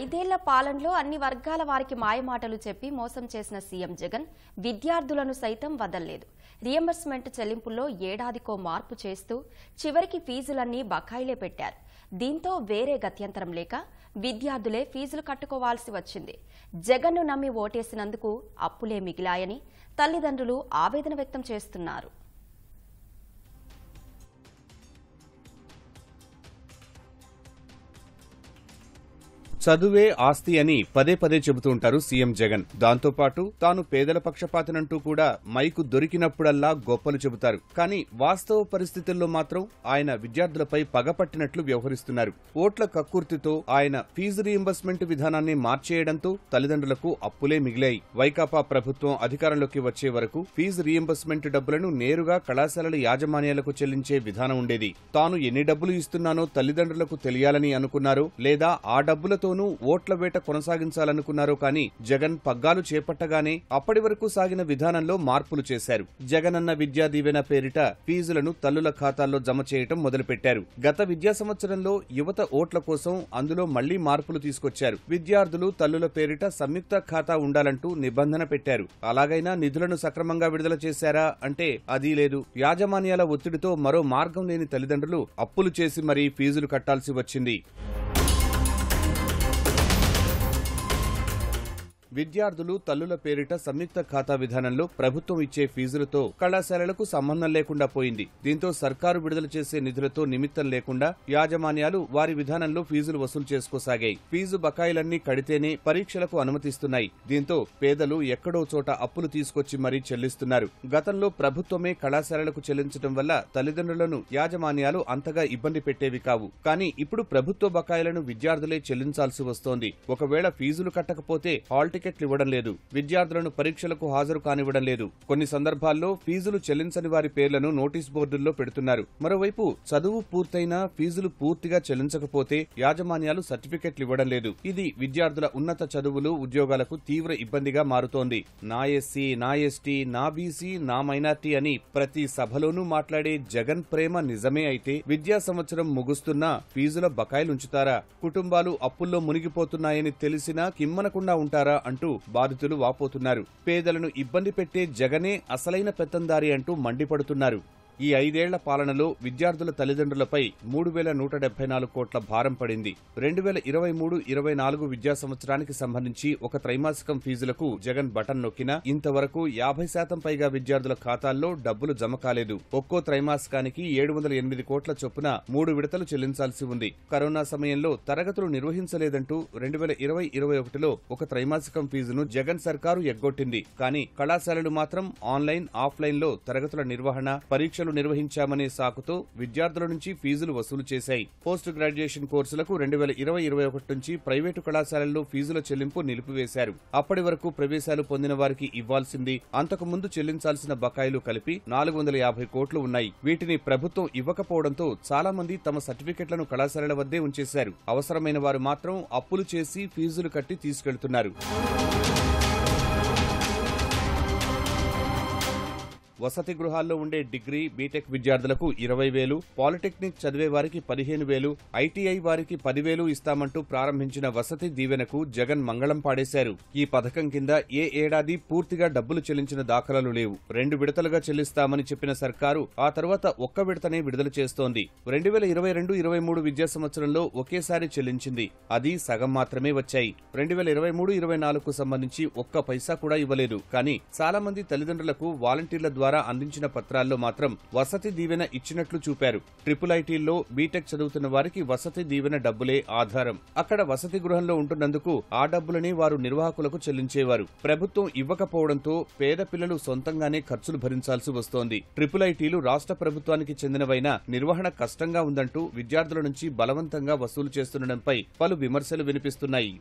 ఐదేళ్ల పాలనలో అన్ని వర్గాల వారికి మాయమాటలు చెప్పి మోసం చేసిన సీఎం జగన్ విద్యార్థులను సైతం వదల్లేదు రియంబర్స్మెంట్ చెల్లింపుల్లో ఏడాదికో మార్పు చేస్తూ చివరికి ఫీజులన్నీ బకాయిలే పెట్టారు దీంతో వేరే గత్యంతరం లేక విద్యార్థులే ఫీజులు కట్టుకోవాల్సి వచ్చింది జగన్ను నమ్మి ఓటేసినందుకు అప్పులే మిగిలాయని తల్లిదండ్రులు ఆవేదన వ్యక్తం చేస్తున్నారు చదువే ఆస్తి అని పదే పదే చెబుతుంటారు సీఎం జగన్ దాంతోపాటు తాను పేదల పక్షపాతనంటూ కూడా మైకు దొరికినప్పుడల్లా గొప్పలు చెబుతారు కానీ వాస్తవ పరిస్థితుల్లో మాత్రం ఆయన విద్యార్థులపై పగపట్టినట్లు వ్యవహరిస్తున్నారు ఓట్ల కక్కుర్తితో ఆయన ఫీజు రీఎంబర్స్మెంట్ విధానాన్ని మార్చేయడంతో తల్లిదండ్రులకు అప్పులే మిగిలాయి వైకాపా ప్రభుత్వం అధికారంలోకి వచ్చే వరకు ఫీజు రీఎంబర్స్మెంట్ డబ్బులను నేరుగా కళాశాలల యాజమాన్యాలకు చెల్లించే విధానం ఉండేది తాను ఎన్ని డబ్బులు ఇస్తున్నానో తల్లిదండ్రులకు తెలియాలని అనుకున్నారో లేదా ఆ డబ్బులతో రాష్ట్రంలోనూ ఓట్ల వేట కొనసాగించాలనుకున్నారు కానీ జగన్ పగ్గాలు చేపట్టగానే అప్పటి వరకు సాగిన విధానంలో మార్పులు చేశారు జగనన్న విద్యా దీవెన పేరిట ఫీజులను తల్లుల ఖాతాల్లో జమ చేయటం మొదలుపెట్టారు గత విద్యా సంవత్సరంలో యువత ఓట్ల కోసం అందులో మళ్లీ మార్పులు తీసుకొచ్చారు విద్యార్థులు తల్లుల పేరిట సంయుక్త ఖాతా ఉండాలంటూ నిబంధన పెట్టారు అలాగైనా నిధులను సక్రమంగా విడుదల చేశారా అంటే అది లేదు యాజమాన్యాల ఒత్తిడితో మరో మార్గం లేని తల్లిదండ్రులు అప్పులు చేసి మరీ ఫీజులు కట్టాల్సి వచ్చింది విద్యార్థులు తల్లుల పేరిట సంయుక్త ఖాతా విధానంలో ప్రభుత్వం ఇచ్చే ఫీజులతో కళాశాలలకు సంబంధం లేకుండా పోయింది దీంతో సర్కారు విడుదల చేసే నిధులతో నిమిత్తం లేకుండా యాజమాన్యాలు వారి విధానంలో ఫీజులు వసూలు చేసుకోసాగాయి ఫీజు బకాయిలన్నీ కడితేనే పరీక్షలకు అనుమతిస్తున్నాయి దీంతో పేదలు ఎక్కడో చోట అప్పులు తీసుకొచ్చి మరీ చెల్లిస్తున్నారు గతంలో ప్రభుత్వమే కళాశాలలకు చెల్లించడం వల్ల తల్లిదండ్రులను యాజమాన్యాలు అంతగా ఇబ్బంది పెట్టేవి కావు కానీ ఇప్పుడు ప్రభుత్వ బకాయిలను విద్యార్థులే చెల్లించాల్సి వస్తోంది ఒకవేళ ఫీజులు కట్టకపోతే హాల్ సర్టిఫికెట్లు ఇవ్వడం లేదు విద్యార్థులను పరీక్షలకు హాజరు కానివ్వడం లేదు కొన్ని సందర్భాల్లో ఫీజులు చెల్లించని వారి పేర్లను నోటీస్ బోర్డుల్లో పెడుతున్నారు మరోవైపు చదువు పూర్తయినా ఫీజులు పూర్తిగా చెల్లించకపోతే యాజమాన్యాలు సర్టిఫికెట్లు ఇవ్వడం లేదు ఇది విద్యార్థుల ఉన్నత చదువులు ఉద్యోగాలకు తీవ్ర ఇబ్బందిగా మారుతోంది నా ఎస్సీ నా ఎస్టీ నా బీసీ నా మైనార్టీ అని ప్రతి సభలోనూ మాట్లాడే జగన్ ప్రేమ నిజమే అయితే విద్యా సంవత్సరం ముగుస్తున్నా ఫీజుల బకాయిలుంచుతారా కుటుంబాలు అప్పుల్లో మునిగిపోతున్నాయని తెలిసినా కిమ్మనకుండా ఉంటారా అంటూ బాధితులు వాపోతున్నారు పేదలను ఇబ్బంది పెట్టే జగనే అసలైన పెత్తందారి అంటూ మండిపడుతున్నారు ఈ ఐదేళ్ల పాలనలో విద్యార్థుల తల్లిదండ్రులపై మూడు వేల నూట డెబ్బై నాలుగు కోట్ల భారం పడింది రెండు వేల ఇరవై మూడు ఇరవై నాలుగు విద్యా సంవత్సరానికి సంబంధించి ఒక త్రైమాసికం ఫీజులకు జగన్ బటన్ నొక్కినా ఇంతవరకు యాభై శాతం పైగా విద్యార్థుల ఖాతాల్లో డబ్బులు జమ కాలేదు ఒక్కో త్రైమాసికానికి ఏడు వందల ఎనిమిది కోట్ల చొప్పున మూడు విడతలు చెల్లించాల్సి ఉంది కరోనా సమయంలో తరగతులు నిర్వహించలేదంటూ రెండు వేల ఇరవై ఇరవై ఒకటిలో ఒక త్రైమాసికం ఫీజును జగన్ సర్కారు ఎగ్గొట్టింది కానీ కళాశాలలు మాత్రం ఆన్లైన్ ఆఫ్లైన్లో తరగతుల నిర్వహణ పరీక్ష పరీక్షలు నిర్వహించామనే సాకుతో విద్యార్థుల నుంచి ఫీజులు వసూలు చేశాయి పోస్ట్ గ్రాడ్యుయేషన్ కోర్సులకు రెండు వేల ఇరవై ఇరవై ఒకటి నుంచి ప్రైవేటు కళాశాలల్లో ఫీజుల చెల్లింపు నిలిపివేశారు అప్పటి వరకు ప్రవేశాలు పొందిన వారికి ఇవ్వాల్సింది అంతకుముందు చెల్లించాల్సిన బకాయిలు కలిపి నాలుగు వందల యాభై కోట్లు ఉన్నాయి వీటిని ప్రభుత్వం ఇవ్వకపోవడంతో చాలా మంది తమ సర్టిఫికెట్లను కళాశాలల వద్దే ఉంచేశారు అవసరమైన వారు మాత్రం అప్పులు చేసి ఫీజులు కట్టి తీసుకెళ్తున్నారు వసతి గృహాల్లో ఉండే డిగ్రీ బీటెక్ విద్యార్థులకు ఇరవై వేలు పాలిటెక్నిక్ చదివే వారికి పదిహేను వేలు ఐటీఐ వారికి పదివేలు ఇస్తామంటూ ప్రారంభించిన వసతి దీవెనకు జగన్ మంగళం పాడేశారు ఈ పథకం కింద ఏ ఏడాది పూర్తిగా డబ్బులు చెల్లించిన దాఖలాలు లేవు రెండు విడతలుగా చెల్లిస్తామని చెప్పిన సర్కారు ఆ తర్వాత ఒక్క విడతనే విడుదల చేస్తోంది రెండు వేల ఇరవై రెండు ఇరవై మూడు విద్యా సంవత్సరంలో ఒకేసారి చెల్లించింది అది సగం మాత్రమే వచ్చాయి రెండు వేల ఇరవై మూడు ఇరవై నాలుగుకు సంబంధించి ఒక్క పైసా కూడా ఇవ్వలేదు కానీ చాలా మంది తల్లిదండ్రులకు వాలంటీర్ల ద్వారా ద్వారా అందించిన పత్రాల్లో మాత్రం వసతి దీవెన ఇచ్చినట్లు చూపారు ట్రిపుల్ ఐటీల్లో బీటెక్ చదువుతున్న వారికి వసతి దీవెన డబ్బులే ఆధారం అక్కడ వసతి గృహంలో ఉంటున్నందుకు ఆ డబ్బులని వారు నిర్వాహకులకు చెల్లించేవారు ప్రభుత్వం ఇవ్వకపోవడంతో పేద పిల్లలు సొంతంగానే ఖర్చులు భరించాల్సి వస్తోంది ట్రిపుల్ ఐటీలు రాష్ట్ర ప్రభుత్వానికి చెందినవైన నిర్వహణ కష్టంగా ఉందంటూ విద్యార్థుల నుంచి బలవంతంగా వసూలు చేస్తుండడంపై పలు విమర్శలు వినిపిస్తున్నాయి